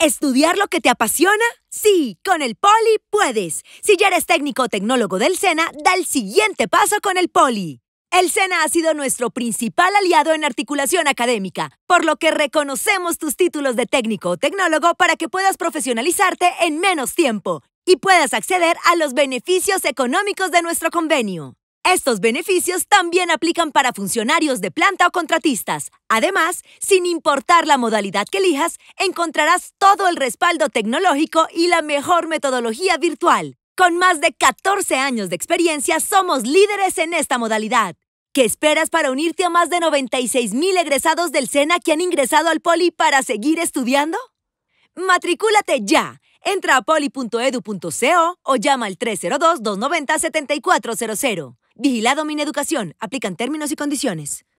¿Estudiar lo que te apasiona? Sí, con el Poli puedes. Si ya eres técnico o tecnólogo del SENA, da el siguiente paso con el Poli. El SENA ha sido nuestro principal aliado en articulación académica, por lo que reconocemos tus títulos de técnico o tecnólogo para que puedas profesionalizarte en menos tiempo y puedas acceder a los beneficios económicos de nuestro convenio. Estos beneficios también aplican para funcionarios de planta o contratistas. Además, sin importar la modalidad que elijas, encontrarás todo el respaldo tecnológico y la mejor metodología virtual. Con más de 14 años de experiencia, somos líderes en esta modalidad. ¿Qué esperas para unirte a más de 96,000 egresados del SENA que han ingresado al Poli para seguir estudiando? Matricúlate ya. Entra a poli.edu.co o llama al 302-290-7400. Vigilado Mineducación. Aplican términos y condiciones.